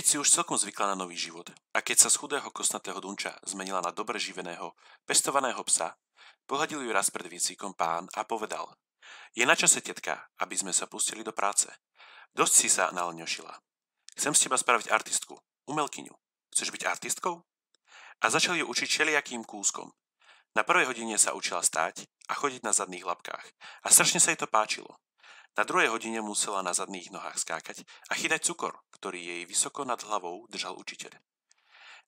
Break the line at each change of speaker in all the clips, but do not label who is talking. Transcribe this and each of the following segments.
Keď si už celkom zvykla na nový život a keď sa z chudého kosnatého dunča zmenila na dobre živeného, pestovaného psa, pohľadil ju raz pred výcvikom pán a povedal Je na čase, tetka, aby sme sa pustili do práce. Dosť si sa nalňošila. Chcem s teba spraviť artistku, umelkyňu. Chceš byť artistkou? A začal ju učiť všelijakým kúskom. Na prvej hodine sa učila stáť a chodiť na zadných labkách. A strašne sa jej to páčilo. Na druhej hodine musela na zadných nohách skákať a chytať cukor, ktorý jej vysoko nad hlavou držal učiteľ.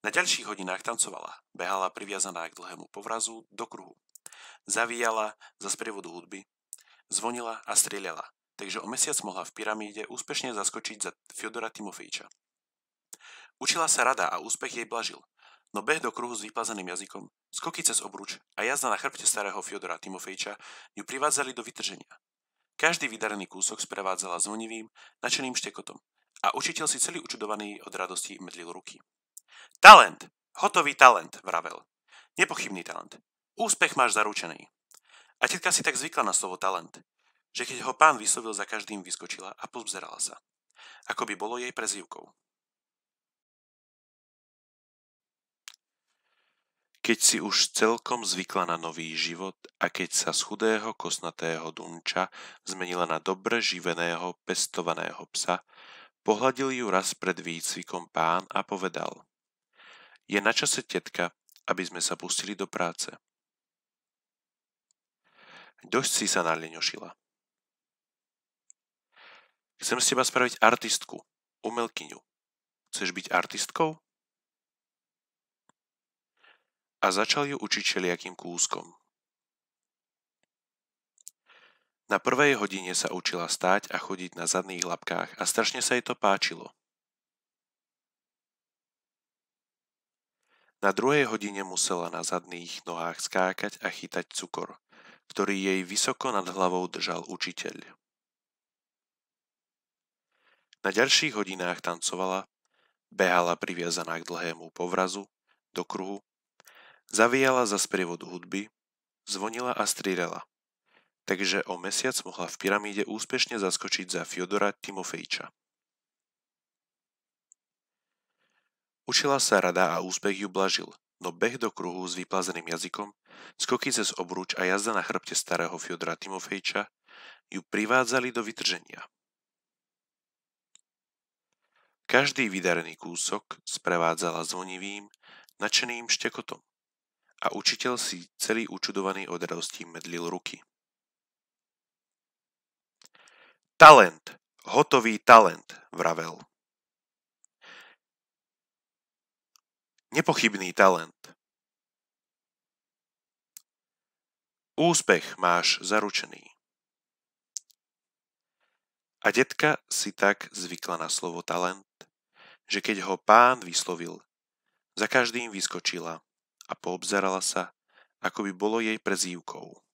Na ďalších hodinách tancovala, behala priviazaná k dlhému povrazu do kruhu. Zavíjala za sprievodu hudby, zvonila a strieľala, takže o mesiac mohla v pyramíde úspešne zaskočiť za Fyodora Timofejča. Učila sa rada a úspech jej blažil, no beh do kruhu s vyplazeným jazykom, skoky cez obruč a jazda na chrbte starého Fyodora Timofejča ju privádzali do vytrženia – každý vydarený kúsok sprevádzala zvonivým, načeným štekotom a učiteľ si celý učudovaný od radosti medlil ruky. Talent! Hotový talent, vravel. Nepochybný talent. Úspech máš zaručený. A tetka si tak zvykla na slovo talent, že keď ho pán vyslovil za každým, vyskočila a pozbzerala sa. Ako by bolo jej prezývkou. keď si už celkom zvykla na nový život a keď sa z chudého kosnatého dunča zmenila na dobre živeného, pestovaného psa, pohľadil ju raz pred výcvikom pán a povedal Je na čase, tetka, aby sme sa pustili do práce. Dosť si sa nalieňošila. Chcem s teba spraviť artistku, umelkyňu. Chceš byť artistkou? a začal ju učiť všelijakým kúskom. Na prvej hodine sa učila stáť a chodiť na zadných labkách a strašne sa jej to páčilo. Na druhej hodine musela na zadných nohách skákať a chytať cukor, ktorý jej vysoko nad hlavou držal učiteľ. Na ďalších hodinách tancovala, behala priviazaná k dlhému povrazu, do kruhu Zavíjala za sprievod hudby, zvonila a strírela. Takže o mesiac mohla v pyramíde úspešne zaskočiť za Fiodora Timofejča. Učila sa rada a úspech ju blažil, no beh do kruhu s vyplazeným jazykom, skoky cez obruč a jazda na chrbte starého Fiodora Timofejča ju privádzali do vytrženia. Každý vydarený kúsok sprevádzala zvonivým, nadšeným štekotom a učiteľ si celý učudovaný od radosti medlil ruky. Talent, hotový talent, vravel. Nepochybný talent. Úspech máš zaručený. A detka si tak zvykla na slovo talent, že keď ho pán vyslovil, za každým vyskočila a poobzerala sa, ako by bolo jej prezývkou.